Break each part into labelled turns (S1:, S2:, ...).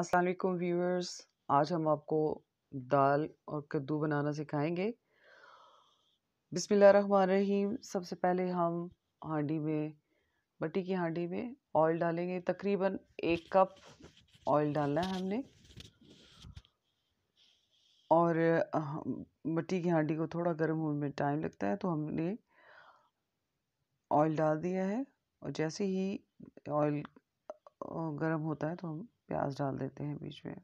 S1: अस्सलाम वालेकुम व्यूअर्स आज हम आपको दाल और कद्दू बनाना सिखाएंगे बिसमीम सबसे पहले हम हांडी में बटी की हांडी में ऑयल डालेंगे तकरीबन एक कप ऑयल डालना है हमने और मट्टी की हांडी को थोड़ा गर्म होने में टाइम लगता है तो हमने ऑयल डाल दिया है और जैसे ही ऑयल गर्म होता है तो हम प्याज डाल देते हैं बीच में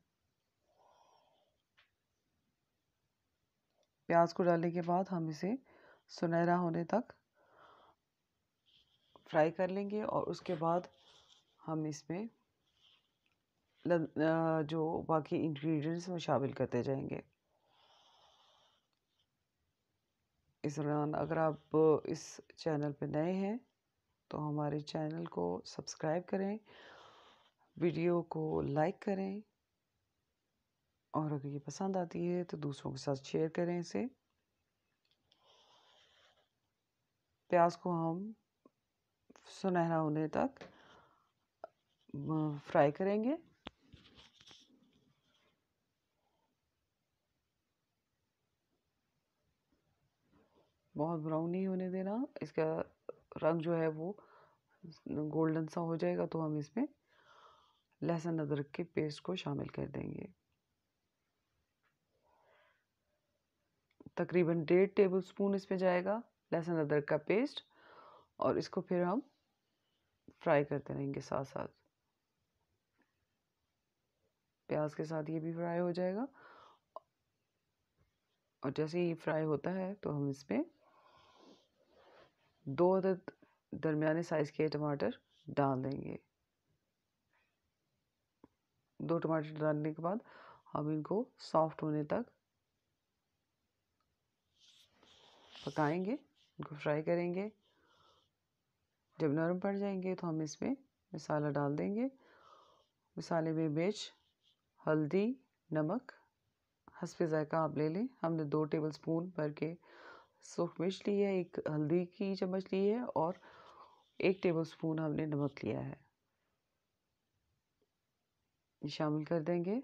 S1: प्याज को डालने के बाद हम इसे सुनहरा होने तक फ्राई कर लेंगे और उसके बाद हम इसमें जो बाकी इंग्रेडिएंट्स वो शामिल करते जाएंगे इस दौरान अगर आप इस चैनल पर नए हैं तो हमारे चैनल को सब्सक्राइब करें वीडियो को लाइक करें और अगर ये पसंद आती है तो दूसरों के साथ शेयर करें इसे प्याज को हम सुनहरा होने तक फ्राई करेंगे बहुत ब्राउन नहीं होने देना इसका रंग जो है वो गोल्डन सा हो जाएगा तो हम इसमें लहसुन अदरक के पेस्ट को शामिल कर देंगे तकरीबन डेढ़ टेबल स्पून इसमें जाएगा लहसुन अदरक का पेस्ट और इसको फिर हम फ्राई करते रहेंगे साथ साथ प्याज के साथ ये भी फ्राई हो जाएगा और जैसे ही फ्राई होता है तो हम इसमें दो दरमिया साइज़ के टमाटर डाल देंगे दो टमाटर डालने के बाद हम इनको सॉफ्ट होने तक पकाएंगे इनको फ्राई करेंगे जब नरम पड़ जाएंगे तो हम इसमें मसाला डाल देंगे मसाले में मिर्च हल्दी नमक हंसपे जायका आप ले लें हमने दो टेबल स्पून भर के सूख मिर्च ली है एक हल्दी की चम्मच ली है और एक टेबल स्पून हमने नमक लिया है शामिल कर देंगे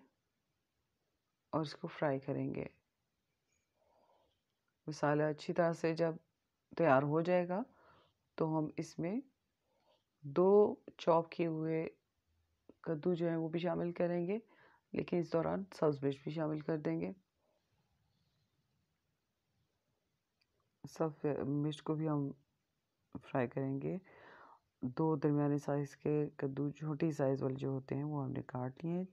S1: और इसको फ्राई करेंगे मसाला अच्छी तरह से जब तैयार हो जाएगा तो हम इसमें दो चॉप किए हुए कद्दू जो है वो भी शामिल करेंगे लेकिन इस दौरान सब्ज मिर्च भी शामिल कर देंगे सब मिर्च को भी हम फ्राई करेंगे दो दरमियाने साइज़ के कद्दू छोटी साइज़ वाले जो होते हैं वो हमने काट लिए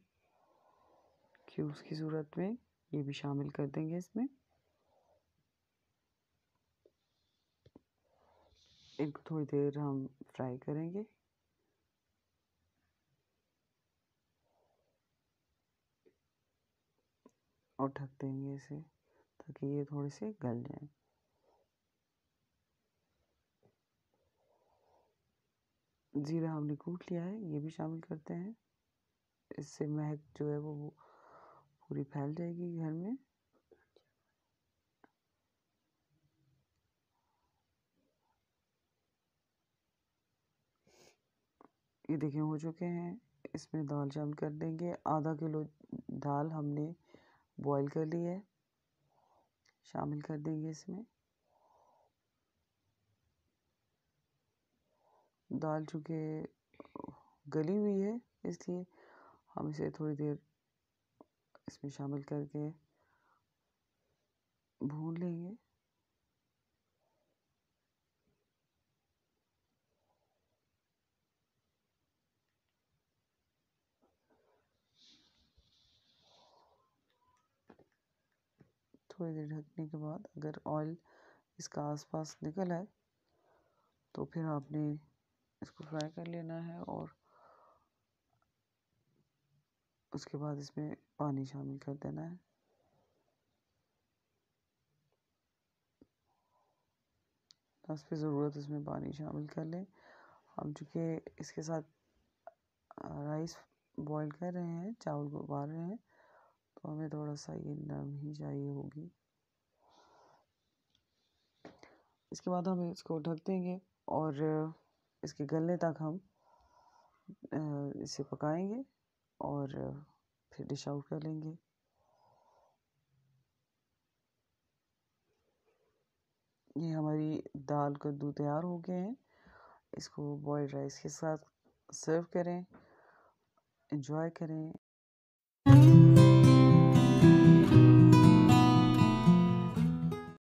S1: क्यूब्स की सूरत में ये भी शामिल कर देंगे इसमें इनको थोड़ी देर हम फ्राई करेंगे और ढक देंगे इसे ताकि ये थोड़े से गल जाए ज़ीरा हमने कूट लिया है ये भी शामिल करते हैं इससे महक जो है वो पूरी फैल जाएगी घर में ये देखिए हो चुके हैं इसमें दाल शामिल कर देंगे आधा किलो दाल हमने बॉईल कर ली है शामिल कर देंगे इसमें दाल चूँकि गली हुई है इसलिए हम इसे थोड़ी देर इसमें शामिल करके भून लेंगे थोड़ी देर ढकने के बाद अगर ऑयल इसका आसपास निकल आए तो फिर आपने इसको फ्राई कर लेना है और उसके बाद इसमें पानी शामिल कर देना है बस फिर ज़रूरत इसमें पानी शामिल कर लें हम चूँकि इसके साथ राइस बॉईल कर रहे हैं चावल को उबाल रहे हैं तो हमें थोड़ा सा ये नरम ही चाहिए होगी इसके बाद हम इसको ढक देंगे और इसके गलने तक हम इसे पकाएंगे और फिर डिश आउट कर लेंगे ये हमारी दाल कद्दू तैयार हो गए हैं इसको बॉयल राइस के साथ सर्व करें इंजॉय करें